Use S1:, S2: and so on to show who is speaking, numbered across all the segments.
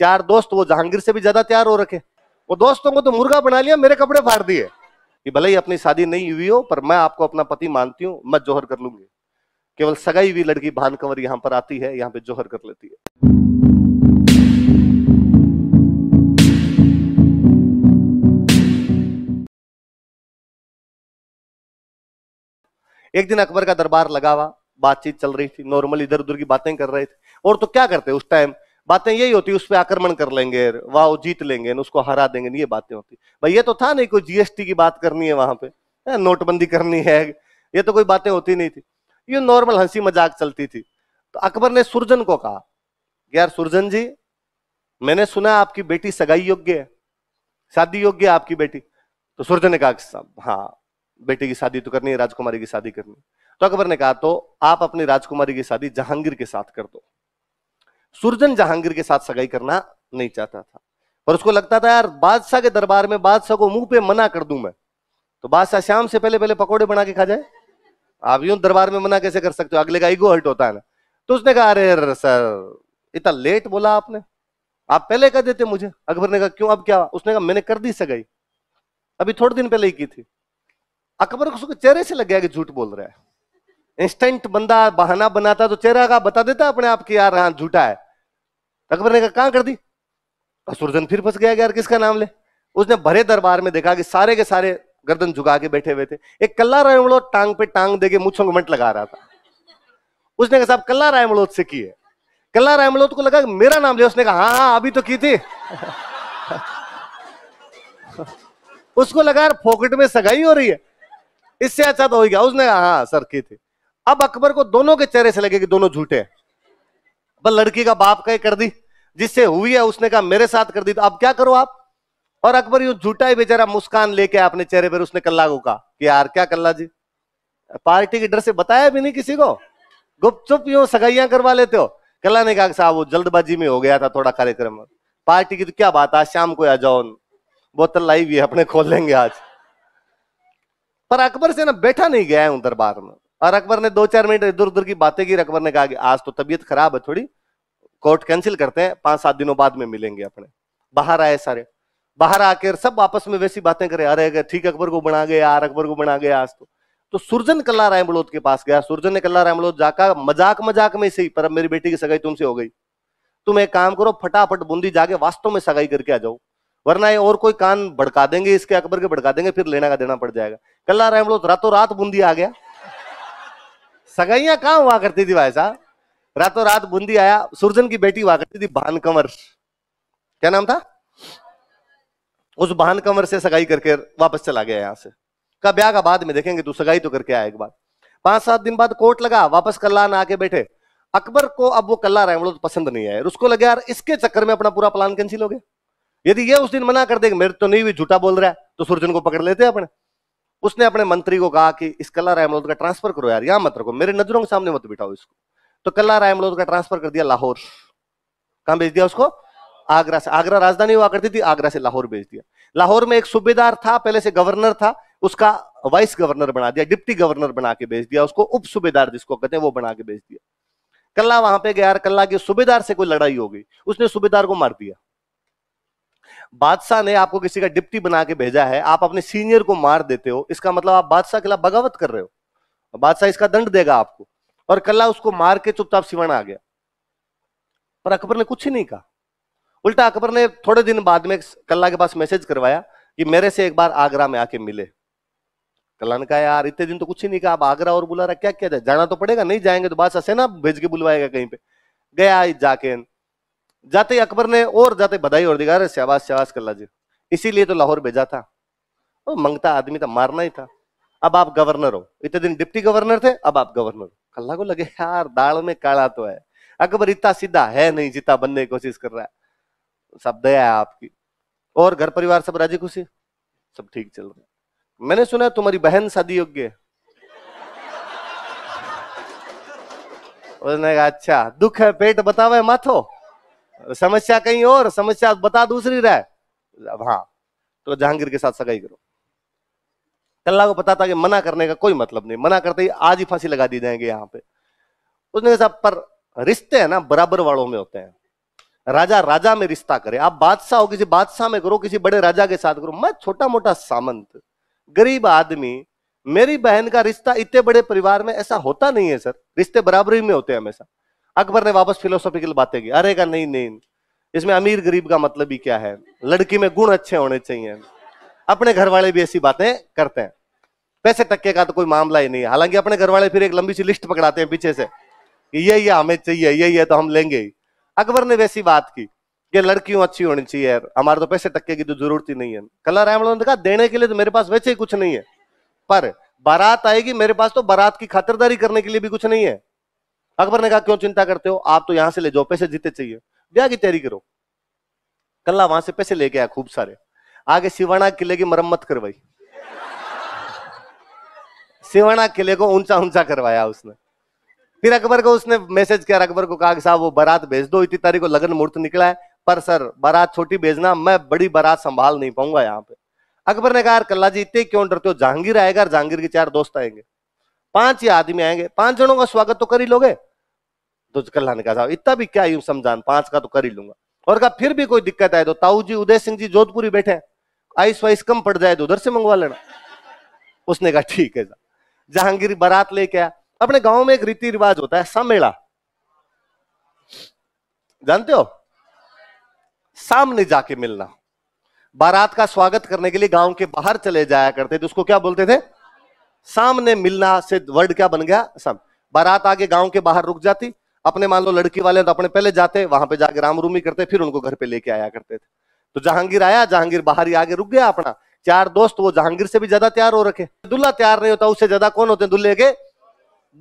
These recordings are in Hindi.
S1: चार दोस्त वो जहांगीर से भी ज्यादा तैयार हो रखे वो दोस्तों को तो मुर्गा बना लिया मेरे कपड़े फाड़ दिए कि भले ही अपनी शादी नहीं हुई हो पर मैं आपको अपना पति मानती हूँ मैं जोहर कर लूंगी केवल सगाई हुई लड़की भानकंवर यहाँ पर आती है यहाँ पे जोहर कर लेती है एक दिन अकबर का दरबार लगा हुआ बातचीत चल रही थी नॉर्मल इधर उधर की बातें कर रहे थे और तो क्या करते उस टाइम बातें यही होती उस पर आक्रमण कर लेंगे वाह जीत लेंगे उसको हरा देंगे ये बातें होती भाई ये तो था नहीं कोई जीएसटी की बात करनी है वहां पे नोटबंदी करनी है ये तो कोई बातें होती नहीं थी ये नॉर्मल हंसी मजाक चलती थी तो अकबर ने सुरजन को कहा यार सुरजन जी मैंने सुना आपकी बेटी सगाई योग्य है शादी योग्य है आपकी बेटी तो सुरजन ने कहा हाँ बेटी की शादी तो करनी है राजकुमारी की शादी करनी तो अकबर ने कहा तो आप अपनी राजकुमारी की शादी जहांगीर के साथ कर दो सुरजन जहांगीर के साथ सगाई करना नहीं चाहता था पर उसको लगता था यार बादशाह के दरबार में बादशाह को मुंह पे मना कर दूं मैं तो बादशाह शाम से पहले पहले पकौड़े बना के खा जाए आप यूं दरबार में मना कैसे कर सकते हो अगले का ईगो हल्ट होता है ना तो उसने कहा अरे सर इतना लेट बोला आपने आप पहले कह देते मुझे अकबर ने कहा क्यों अब क्या उसने कहा मैंने कर दी सगाई अभी थोड़े दिन पहले ही की थी अकबर को उसके चेहरे से लग गया कि झूठ बोल रहा है इंस्टेंट बंदा बहाना बनाता तो चेहरा का बता देता अपने आप कि यार हाँ झूठा है अकबर ने कहा कहां कर दी असुरजन फिर फंस गया यार किसका नाम ले उसने भरे दरबार में देखा कि सारे के सारे गर्दन झुका के बैठे हुए थे एक कल्ला रायमड़ोत टांग पे टांग दे के मुझसों मंट लगा रहा था उसने कहा साहब कल्ला रायमड़ोत से की है कल्ला रायमड़ोत को लगा मेरा नाम लिया उसने कहा हाँ हाँ अभी तो की थी उसको लगा यार फोकट में सगाई हो रही है इससे अच्छा तो हो गया उसने कहा हाँ सर की थी अब अकबर को दोनों के चेहरे से लगे कि दोनों झूठे हैं पर लड़की का बाप कह कर दी जिससे हुई है उसने कहा मेरे साथ कर दी तो अब क्या करो आप और अकबर यू झूठा ही बेचारा मुस्कान लेके अपने चेहरे पर उसने कल्ला को कहा कि यार क्या कल्ला जी पार्टी के डर से बताया भी नहीं किसी को गुपचुप यू सगाइयां करवा लेते हो कल्ला ने कहा साहब वो जल्दबाजी में हो गया था थोड़ा कार्यक्रम पार्टी की तो क्या बात आज शाम को आ जाओ बोतल लाई हुई अपने खोल लेंगे आज पर अकबर से ना बैठा नहीं गया है दरबार में और अकबर ने दो चार मिनट इधर उधर की बातें की अकबर ने कहा कि आज तो तबीयत खराब है थोड़ी कोर्ट कैंसिल करते हैं पांच सात दिनों बाद में मिलेंगे अपने बाहर आए सारे बाहर आकर सब आपस में वैसी बातें करे अरे अगर ठीक अकबर को बना गया यार अकबर को बना गया आज तो तो सुरजन कल्ला राय रायमलोद के पास गया सुरजन ने कल्ला राय रायमलोद जाकर मजाक मजाक में सही पर अब मेरी बेटी की सगाई तुमसे हो गई तुम एक काम करो फटाफट बूंदी जाके वास्तव में सगाई करके आ जाओ वरना ये और कोई कान भड़का देंगे इसके अकबर के भड़का देंगे फिर लेना का देना पड़ जाएगा कल्ला राय रायमलोद रातों रात बूंदी आ गया सगाइयां कहा हुआ करती थी भाई साहब रातों रात बूंदी आया सुरजन की बेटी हुआ करती थी भान कंवर क्या नाम था उस भान कंवर से सगाई करके वापस चला गया यहां से का ब्याह का बाद में देखेंगे तू तो सगाई तो करके आया एक बार पांच सात दिन बाद कोर्ट लगा वापस कल्ला ना आके बैठे अकबर को अब वो कल्ला रहे तो पसंद नहीं आया उसको लगे यार इसके चक्कर में अपना पूरा प्लान कैंसिल हो गया यदि ये उस दिन मना कर देगा मेरे तो नहीं हुई झूठा बोल रहा है तो सुरजन को पकड़ लेते अपने उसने अपने मंत्री को कहा कि इस कला राय का ट्रांसफर करो यार यहां मत रखो मेरे नजरों के सामने मत बिठाओ इसको तो कल्ला राय अमलोद का ट्रांसफर कर दिया लाहौर कहां भेज दिया उसको आगरा से आगरा राजधानी हुआ करती थी आगरा से लाहौर भेज दिया लाहौर में एक सूबेदार था पहले से गवर्नर था उसका वाइस गवर्नर बना दिया डिप्टी गवर्नर बना के भेज दिया उसको उप सूबेदार जिसको कहते हैं वो बना के भेज दिया कल्ला वहां पे गया कल्ला के सूबेदार से कोई लड़ाई हो गई उसने सूबेदार को मार दिया बादशाह ने आपको किसी का डिप्टी बना के भेजा है आप अपने सीनियर को मार देते हो इसका मतलब आप बादशाह के खिलाफ बगावत कर रहे हो बादशाह इसका दंड देगा आपको और कल्ला उसको मार के चुपचाप सिवाना आ गया पर अकबर ने कुछ ही नहीं कहा उल्टा अकबर ने थोड़े दिन बाद में कल्ला के पास मैसेज करवाया कि मेरे से एक बार आगरा में आके मिले कल्ला ने कहा यार इतने दिन तो कुछ ही नहीं कहा आप आगरा और बुला रहा क्या क्या जाए जाना तो पड़ेगा नहीं जाएंगे तो बादशाह सेना भेज के बुलवाएगा कहीं पे गया जाके जाते अकबर ने और जाते बधाई और दिखा रहे शहबाज शहबाज कल्ला जी इसीलिए तो लाहौर भेजा था वो मंगता आदमी था मारना ही था अब आप गवर्नर हो इतने दिन डिप्टी गवर्नर थे अब आप गवर्नर हो कल्ला को लगे यार दाल में काला तो है अकबर इतना सीधा है नहीं जीता बनने की कोशिश कर रहा है सब दया है आपकी और घर परिवार सब राजी खुशी सब ठीक चल रहा है मैंने सुना तुम्हारी बहन शादी योग्य है उसने कहा अच्छा दुख है पेट बतावे माथो समस्या कहीं और समस्या बता दूसरी रहे अब हाँ तो जहांगीर के साथ सगाई करो कल्ला को पता था कि मना करने का कोई मतलब नहीं मना करते ही आज ही फांसी लगा दी जाएंगे यहाँ पे उसने कहा पर रिश्ते हैं ना बराबर वालों में होते हैं राजा राजा में रिश्ता करे आप बादशाह हो किसी बादशाह में करो किसी बड़े राजा के साथ करो मैं छोटा मोटा सामंत गरीब आदमी मेरी बहन का रिश्ता इतने बड़े परिवार में ऐसा होता नहीं है सर रिश्ते बराबरी में होते हैं हमेशा अकबर ने वापस फिलोसॉफिकल बातें की अरे का नहीं नहीं इसमें अमीर गरीब का मतलब ही क्या है लड़की में गुण अच्छे होने चाहिए अपने घर वाले भी ऐसी बातें करते हैं पैसे टक्के का तो कोई मामला ही नहीं हालांकि अपने घर वाले फिर एक लंबी सी लिस्ट पकड़ाते हैं पीछे से कि ये ये हमें चाहिए ये ये तो हम लेंगे ही अकबर ने वैसी बात की कि लड़कियों अच्छी होनी चाहिए यार हमारे तो पैसे टक्के की तो जरूरत ही नहीं है कला राम ने कहा देने के लिए तो मेरे पास वैसे ही कुछ नहीं है पर बारात आएगी मेरे पास तो बारात की खातरदारी करने के लिए भी कुछ नहीं है अकबर ने कहा क्यों चिंता करते हो आप तो यहां से ले जाओ पैसे जीते चाहिए ब्याह की तैयारी करो कल्ला वहां से पैसे लेके आया खूब सारे आगे शिवाना किले की मरम्मत करवाई सिवाना किले को ऊंचा ऊंचा करवाया उसने फिर अकबर को उसने मैसेज किया अकबर को कहा कि साहब वो बारात भेज दो इतनी तारीख को लगन मुहूर्त निकला है पर सर बारात छोटी भेजना मैं बड़ी बारात संभाल नहीं पाऊंगा यहाँ पे अकबर ने कहा कल्ला जी इतने क्यों डरते हो जहांगीर आएगा जहांगीर के चार दोस्त आएंगे पांच ही आदमी आएंगे पांच जनों का स्वागत तो कर ही लोगे तो कल्ला ने कहा साहब इतना भी क्या यूं समझान पांच का तो कर ही लूंगा और कहा फिर भी कोई दिक्कत आए तो ताऊ जी उदय सिंह जी जोधपुरी बैठे आइस वाइस कम पड़ जाए तो उधर से मंगवा लेना उसने कहा ठीक है जहांगीर बारात लेके आया अपने गांव में एक रीति रिवाज होता है सामेला जानते हो सामने जाके मिलना बारात का स्वागत करने के लिए गांव के बाहर चले जाया करते थे उसको क्या बोलते थे सामने मिलना से वर्ड क्या बन गया सब बारात आगे गांव के बाहर रुक जाती अपने मान लो लड़की वाले तो अपने पहले जाते वहां पे जाके रामरूमी करते फिर उनको घर पे लेके आया करते थे तो जहांगीर आया जहांगीर बाहर ही आगे रुक गया अपना चार दोस्त वो जहांगीर से भी ज्यादा तैयार हो रखे दुल्ला तैयार नहीं होता उससे ज्यादा कौन होते हैं दुल्हे के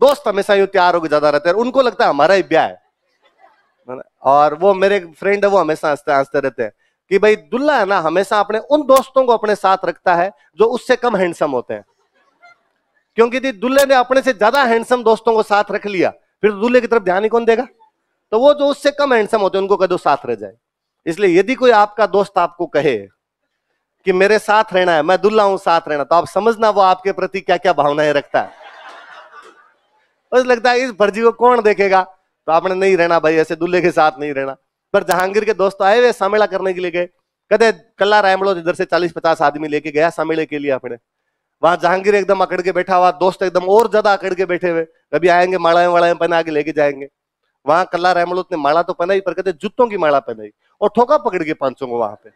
S1: दोस्त हमेशा यू तैयार होकर ज्यादा रहते हैं उनको लगता है हमारा ही ब्याह है और वो मेरे फ्रेंड है वो हमेशा हंसते हंसते रहते हैं कि भाई दुल्ला है ना हमेशा अपने उन दोस्तों को अपने साथ रखता है जो उससे कम हैंडसम होते हैं क्योंकि यदि दुल्हे ने अपने से ज्यादा हैंडसम दोस्तों को साथ रख लिया फिर तो दूल्हे की तरफ ध्यान ही कौन देगा तो वो जो उससे कम हैंडसम होते हैं उनको कह दो साथ रह जाए इसलिए यदि कोई आपका दोस्त आपको कहे कि मेरे साथ रहना है मैं दुल्ला हूं साथ रहना तो आप समझना वो आपके प्रति क्या क्या भावनाएं रखता है बस लगता है इस भर्जी को कौन देखेगा तो आपने नहीं रहना भाई ऐसे दुल्हे के साथ नहीं रहना पर जहांगीर के दोस्त आए हुए सामेला करने के लिए गए कदे कल्ला रायमड़ो इधर से चालीस पचास आदमी लेके गया सामेले के लिए अपने वहां जहांगीर एकदम अकड़ के बैठा हुआ दोस्त एकदम और ज्यादा अकड़ के बैठे हुए कभी आएंगे माड़ाएं वालाएं पहना के लेके जाएंगे वहां कल्ला रायमड़ोत ने माला तो पहनाई पर कहते जूतों की माला पहनाई और ठोका पकड़ के पांचों को वहां पे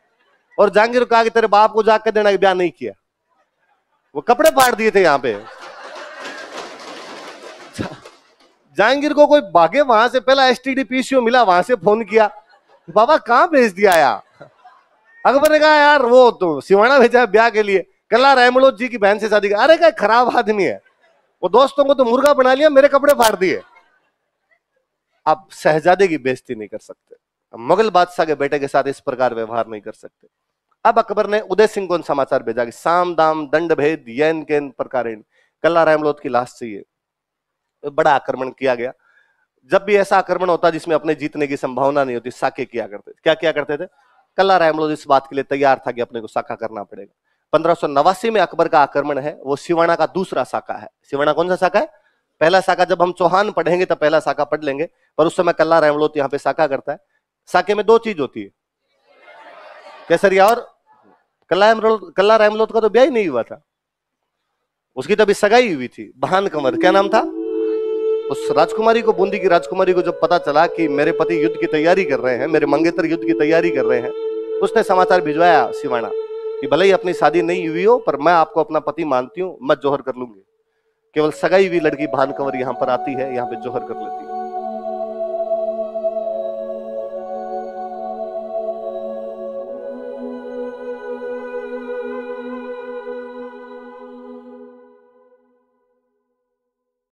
S1: और जहांगीर कहा कि तेरे बाप को जाके देना ब्याह नहीं किया वो कपड़े फाड़ दिए थे यहाँ पे जहांगीर को कोई भागे वहां से पहला एस टी पीसीओ मिला वहां से फोन किया बाबा कहाँ भेज दिया यार अकबर ने कहा यार वो तो सिवाना भेजा ब्याह के लिए कला रहमलो जी की बहन से शादी अरे क्या खराब आदमी है वो दोस्तों को तो मुर्गा बना लिया मेरे कपड़े फाड़ दिए आप शहजादे की बेइज्जती नहीं कर सकते मुगल बादशाह के बेटे के साथ इस प्रकार व्यवहार नहीं कर सकते अब अकबर ने उदय सिंह को समाचार भेजा कि साम दाम दंड भेद येन केन प्रकार कल्ला रामलोत की लाश चाहिए तो बड़ा आक्रमण किया गया जब भी ऐसा आक्रमण होता जिसमें अपने जीतने की संभावना नहीं होती साके किया करते क्या क्या करते थे कल्ला रामलोत इस बात के लिए तैयार था कि अपने को साका करना पड़ेगा पंद्रह में अकबर का आक्रमण है वो शिवाणा का दूसरा शाखा है शिवाणा कौन सा शाखा है पहला शाखा जब हम चौहान पढ़ेंगे तो पहला शाखा पढ़ लेंगे पर उस समय कल्ला रामलोत यहाँ पे शाखा करता है साके में दो चीज होती है केसरिया और कल्ला कल्ला रामलोत का तो ब्याह ही नहीं हुआ था उसकी तभी सगाई हुई थी बहान कंवर क्या नाम था उस राजकुमारी को बूंदी की राजकुमारी को जब पता चला कि मेरे पति युद्ध की तैयारी कर रहे हैं मेरे मंगेतर युद्ध की तैयारी कर रहे हैं उसने समाचार भिजवाया सिवाना कि भले ही अपनी शादी नहीं हुई हो पर मैं आपको अपना पति मानती हूँ मैं जोहर कर लूंगी केवल सगाई हुई लड़की भान कंवर यहाँ पर आती है यहाँ पे जोहर कर लेती है